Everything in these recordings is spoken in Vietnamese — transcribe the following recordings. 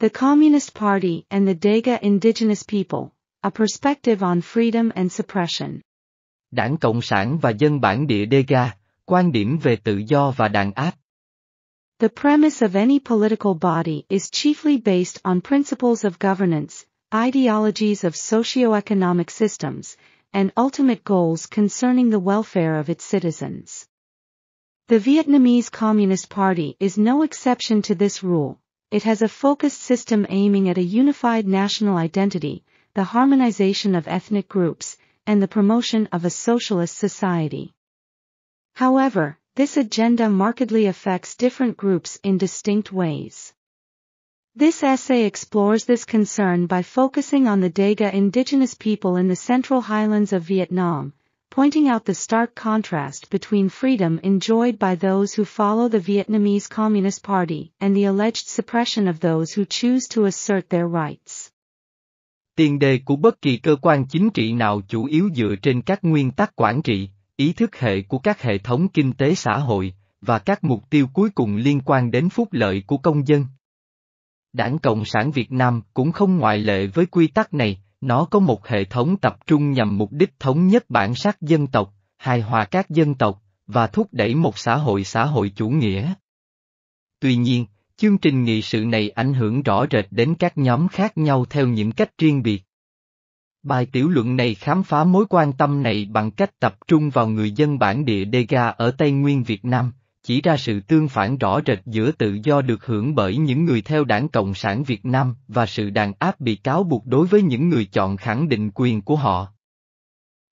The Communist Party and the Daga Indigenous People, A Perspective on Freedom and Suppression. Đảng Cộng sản và dân bản địa Dega, quan điểm về tự do và đàn áp. The premise of any political body is chiefly based on principles of governance, ideologies of socio-economic systems, and ultimate goals concerning the welfare of its citizens. The Vietnamese Communist Party is no exception to this rule, it has a focused system aiming at a unified national identity, the harmonization of ethnic groups, and the promotion of a socialist society. However, this agenda markedly affects different groups in distinct ways. This essay explores this concern by focusing on the Daga indigenous people in the central highlands of Vietnam, pointing out the stark contrast between freedom enjoyed by those who follow the Vietnamese Communist Party and the alleged suppression of those who choose to assert their rights. Tiền đề của bất kỳ cơ quan chính trị nào chủ yếu dựa trên các nguyên tắc quản trị, ý thức hệ của các hệ thống kinh tế xã hội, và các mục tiêu cuối cùng liên quan đến phúc lợi của công dân. Đảng Cộng sản Việt Nam cũng không ngoại lệ với quy tắc này, nó có một hệ thống tập trung nhằm mục đích thống nhất bản sắc dân tộc, hài hòa các dân tộc, và thúc đẩy một xã hội xã hội chủ nghĩa. Tuy nhiên, chương trình nghị sự này ảnh hưởng rõ rệt đến các nhóm khác nhau theo những cách riêng biệt. Bài tiểu luận này khám phá mối quan tâm này bằng cách tập trung vào người dân bản địa Dega ở Tây Nguyên Việt Nam, chỉ ra sự tương phản rõ rệt giữa tự do được hưởng bởi những người theo đảng Cộng sản Việt Nam và sự đàn áp bị cáo buộc đối với những người chọn khẳng định quyền của họ.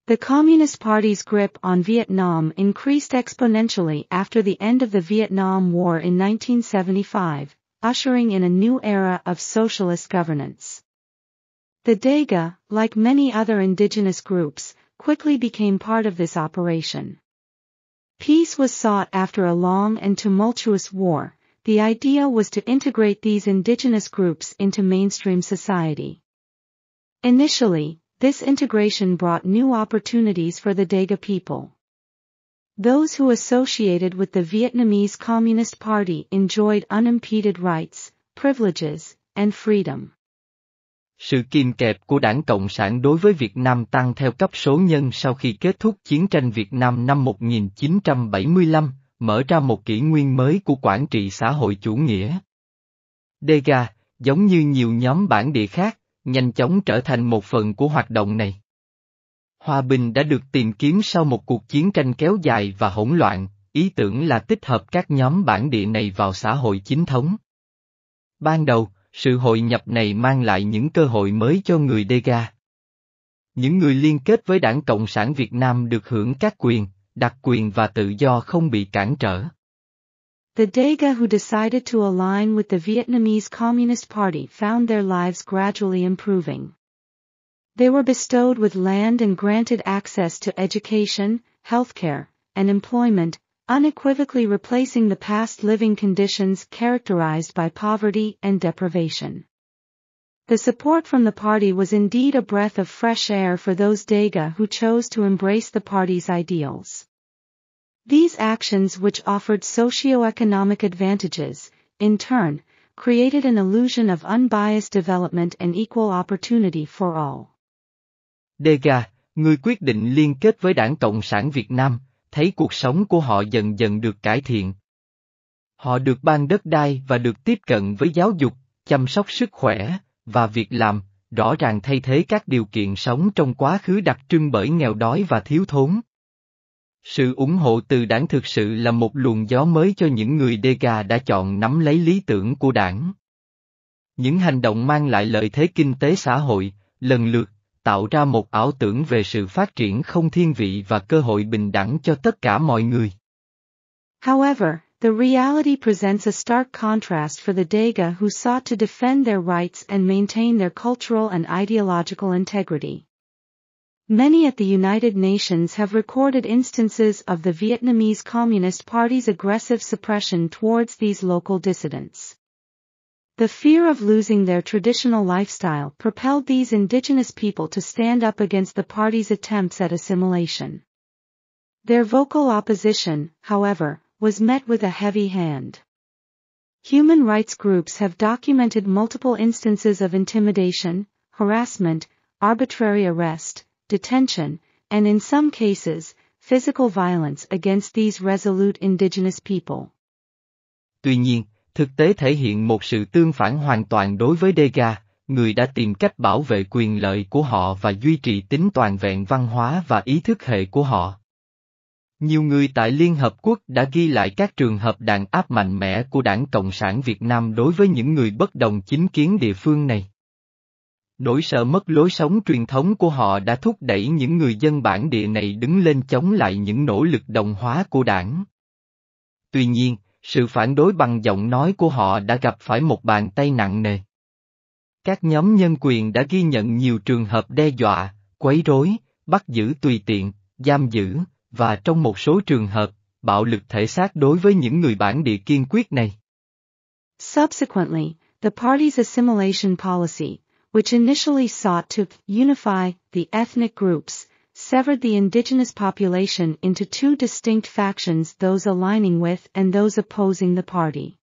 The Communist Party's grip on Vietnam increased exponentially after the end of the Vietnam War in 1975, ushering in a new era of socialist governance. The Daga, like many other indigenous groups, quickly became part of this operation. Peace was sought after a long and tumultuous war. The idea was to integrate these indigenous groups into mainstream society. Initially, this integration brought new opportunities for the Daga people. Those who associated with the Vietnamese Communist Party enjoyed unimpeded rights, privileges, and freedom. Sự kìm kẹp của đảng Cộng sản đối với Việt Nam tăng theo cấp số nhân sau khi kết thúc chiến tranh Việt Nam năm 1975, mở ra một kỷ nguyên mới của quản trị xã hội chủ nghĩa. Dega, giống như nhiều nhóm bản địa khác, nhanh chóng trở thành một phần của hoạt động này. Hòa bình đã được tìm kiếm sau một cuộc chiến tranh kéo dài và hỗn loạn, ý tưởng là tích hợp các nhóm bản địa này vào xã hội chính thống. Ban đầu, sự hội nhập này mang lại những cơ hội mới cho người Dega. Những người liên kết với Đảng Cộng sản Việt Nam được hưởng các quyền, đặc quyền và tự do không bị cản trở. The Dega who decided to align with the Vietnamese Communist Party found their lives gradually improving. They were bestowed with land and granted access to education, healthcare, and employment, unequivocally replacing the past living conditions characterized by poverty and deprivation. The support from the party was indeed a breath of fresh air for those Dega who chose to embrace the party's ideals. These actions which offered socio-economic advantages, in turn, created an illusion of unbiased development and equal opportunity for all. Dega, người quyết định liên kết với Đảng Cộng sản Việt Nam, thấy cuộc sống của họ dần dần được cải thiện. Họ được ban đất đai và được tiếp cận với giáo dục, chăm sóc sức khỏe, và việc làm, rõ ràng thay thế các điều kiện sống trong quá khứ đặc trưng bởi nghèo đói và thiếu thốn. Sự ủng hộ từ đảng thực sự là một luồng gió mới cho những người đê gà đã chọn nắm lấy lý tưởng của đảng. Những hành động mang lại lợi thế kinh tế xã hội, lần lượt, tạo ra một ảo tưởng về sự phát triển không thiên vị và cơ hội bình đẳng cho tất cả mọi người. However, the reality presents a stark contrast for the Dega who sought to defend their rights and maintain their cultural and ideological integrity. Many at the United Nations have recorded instances of the Vietnamese Communist Party's aggressive suppression towards these local dissidents. The fear of losing their traditional lifestyle propelled these indigenous people to stand up against the party's attempts at assimilation. Their vocal opposition, however, was met with a heavy hand. Human rights groups have documented multiple instances of intimidation, harassment, arbitrary arrest, detention, and in some cases, physical violence against these resolute indigenous people. Tuy nhiên, thực tế thể hiện một sự tương phản hoàn toàn đối với Degas, người đã tìm cách bảo vệ quyền lợi của họ và duy trì tính toàn vẹn văn hóa và ý thức hệ của họ. Nhiều người tại Liên Hợp Quốc đã ghi lại các trường hợp đàn áp mạnh mẽ của Đảng Cộng sản Việt Nam đối với những người bất đồng chính kiến địa phương này. Nỗi sợ mất lối sống truyền thống của họ đã thúc đẩy những người dân bản địa này đứng lên chống lại những nỗ lực đồng hóa của đảng. Tuy nhiên, sự phản đối bằng giọng nói của họ đã gặp phải một bàn tay nặng nề. Các nhóm nhân quyền đã ghi nhận nhiều trường hợp đe dọa, quấy rối, bắt giữ tùy tiện, giam giữ, và trong một số trường hợp, bạo lực thể xác đối với những người bản địa kiên quyết này. Subsequently, the party's assimilation policy, which initially sought to unify the ethnic groups, severed the indigenous population into two distinct factions those aligning with and those opposing the party.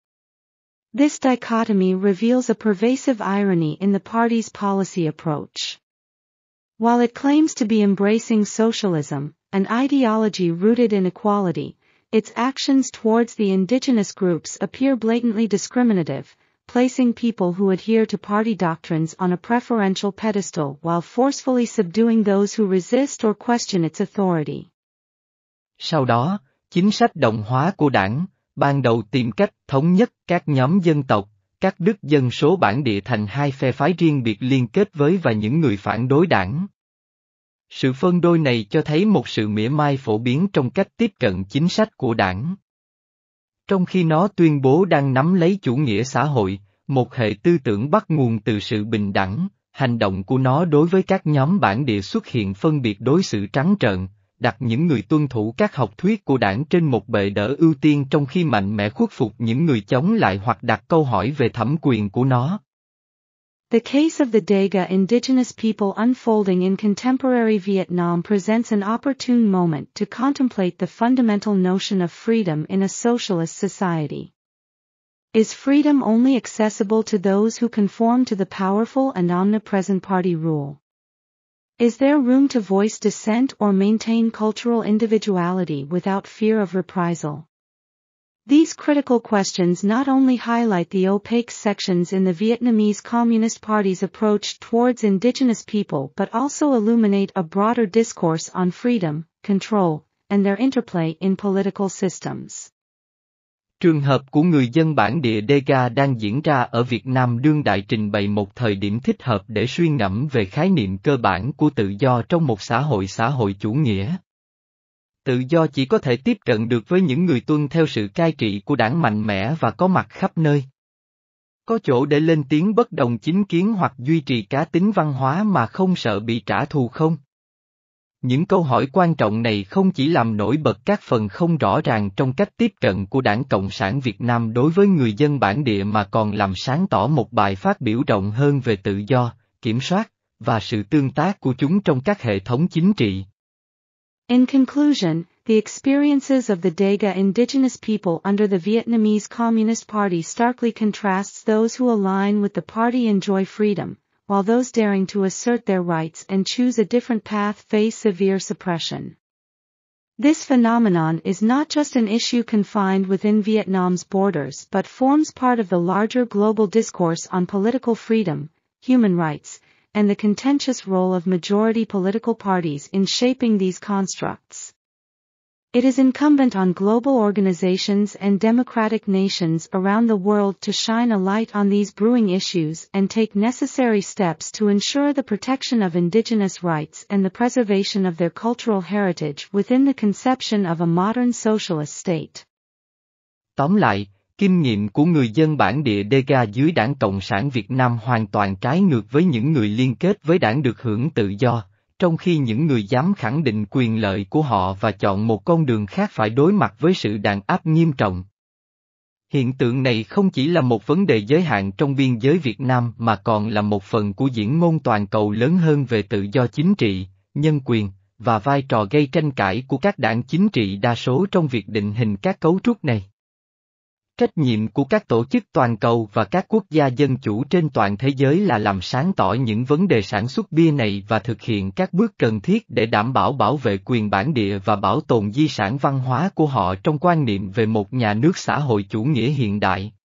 This dichotomy reveals a pervasive irony in the party's policy approach. While it claims to be embracing socialism, an ideology rooted in equality, its actions towards the indigenous groups appear blatantly discriminative, placing people who adhere to party doctrines on a preferential pedestal while forcefully subduing those who resist or question its authority. Sau đó, chính sách đồng hóa của đảng, ban đầu tìm cách thống nhất các nhóm dân tộc, các đức dân số bản địa thành hai phe phái riêng biệt liên kết với và những người phản đối đảng. Sự phân đôi này cho thấy một sự mỉa mai phổ biến trong cách tiếp cận chính sách của đảng. Trong khi nó tuyên bố đang nắm lấy chủ nghĩa xã hội, một hệ tư tưởng bắt nguồn từ sự bình đẳng, hành động của nó đối với các nhóm bản địa xuất hiện phân biệt đối xử trắng trợn, đặt những người tuân thủ các học thuyết của đảng trên một bệ đỡ ưu tiên trong khi mạnh mẽ khuất phục những người chống lại hoặc đặt câu hỏi về thẩm quyền của nó. The case of the Daga indigenous people unfolding in contemporary Vietnam presents an opportune moment to contemplate the fundamental notion of freedom in a socialist society. Is freedom only accessible to those who conform to the powerful and omnipresent party rule? Is there room to voice dissent or maintain cultural individuality without fear of reprisal? These critical questions not only highlight the opaque sections in the Vietnamese Communist Party's approach towards indigenous people but also illuminate a broader discourse on freedom, control, and their interplay in political systems. Trường hợp của người dân bản địa Dega đang diễn ra ở Việt Nam đương đại trình bày một thời điểm thích hợp để suy ngẫm về khái niệm cơ bản của tự do trong một xã hội xã hội chủ nghĩa tự do chỉ có thể tiếp cận được với những người tuân theo sự cai trị của đảng mạnh mẽ và có mặt khắp nơi. Có chỗ để lên tiếng bất đồng chính kiến hoặc duy trì cá tính văn hóa mà không sợ bị trả thù không? Những câu hỏi quan trọng này không chỉ làm nổi bật các phần không rõ ràng trong cách tiếp cận của Đảng Cộng sản Việt Nam đối với người dân bản địa mà còn làm sáng tỏ một bài phát biểu rộng hơn về tự do, kiểm soát và sự tương tác của chúng trong các hệ thống chính trị. In conclusion, the experiences of the Daga indigenous people under the Vietnamese Communist Party starkly contrasts those who align with the party enjoy freedom, while those daring to assert their rights and choose a different path face severe suppression. This phenomenon is not just an issue confined within Vietnam's borders but forms part of the larger global discourse on political freedom, human rights, and the contentious role of majority political parties in shaping these constructs. It is incumbent on global organizations and democratic nations around the world to shine a light on these brewing issues and take necessary steps to ensure the protection of indigenous rights and the preservation of their cultural heritage within the conception of a modern socialist state. Tóm lại, Kinh nghiệm của người dân bản địa Dega dưới đảng Cộng sản Việt Nam hoàn toàn trái ngược với những người liên kết với đảng được hưởng tự do, trong khi những người dám khẳng định quyền lợi của họ và chọn một con đường khác phải đối mặt với sự đàn áp nghiêm trọng. Hiện tượng này không chỉ là một vấn đề giới hạn trong biên giới Việt Nam mà còn là một phần của diễn ngôn toàn cầu lớn hơn về tự do chính trị, nhân quyền, và vai trò gây tranh cãi của các đảng chính trị đa số trong việc định hình các cấu trúc này. Trách nhiệm của các tổ chức toàn cầu và các quốc gia dân chủ trên toàn thế giới là làm sáng tỏ những vấn đề sản xuất bia này và thực hiện các bước cần thiết để đảm bảo bảo vệ quyền bản địa và bảo tồn di sản văn hóa của họ trong quan niệm về một nhà nước xã hội chủ nghĩa hiện đại.